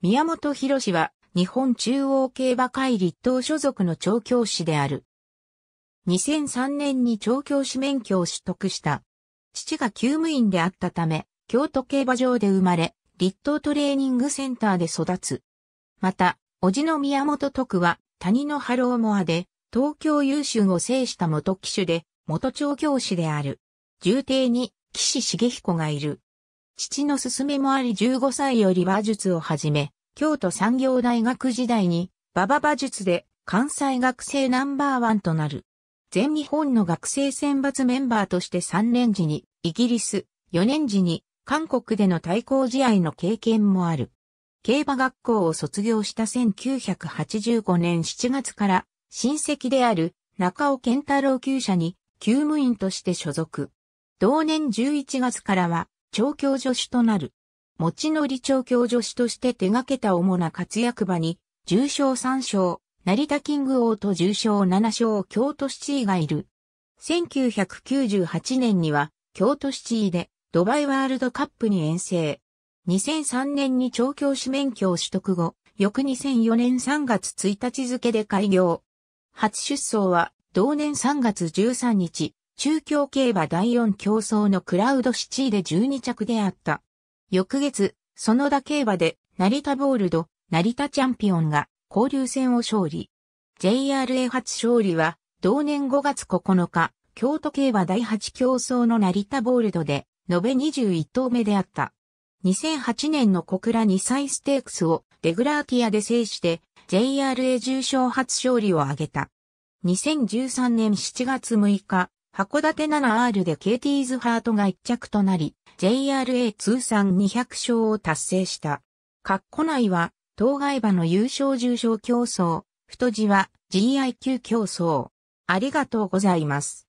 宮本博士は日本中央競馬会立党所属の調教師である。2003年に調教師免許を取得した。父が厩務員であったため、京都競馬場で生まれ、立党トレーニングセンターで育つ。また、叔父の宮本徳は、谷のハローモアで、東京優秀を制した元騎手で、元調教師である。重帝に、岸茂彦がいる。父の勧めもあり15歳より馬術を始め、京都産業大学時代に、馬場馬術で関西学生ナンバーワンとなる。全日本の学生選抜メンバーとして3年時にイギリス、4年時に韓国での対抗試合の経験もある。競馬学校を卒業した1985年7月から親戚である中尾健太郎厩舎に厩務員として所属。同年11月からは調教助手となる。持ちのり調教助手として手掛けた主な活躍場に、重賞3賞、成田キング王と重賞7賞京都七位がいる。1998年には、京都七位で、ドバイワールドカップに遠征。2003年に調教師免許を取得後、翌2004年3月1日付で開業。初出走は、同年3月13日、中京競馬第4競争のクラウド七位で12着であった。翌月、園田競馬で、成田ボールド、成田チャンピオンが、交流戦を勝利。JRA 初勝利は、同年5月9日、京都競馬第8競争の成田ボールドで、延べ21頭目であった。2008年の小倉2歳ステークスをレグラーティアで制して JRA 重賞初勝利を挙げた。2013年7月6日、函館 7R でケイティーズハートが一着となり、JRA 通算200勝を達成した。括弧内は、当該馬の優勝重賞競争、太字は GIQ 競争。ありがとうございます。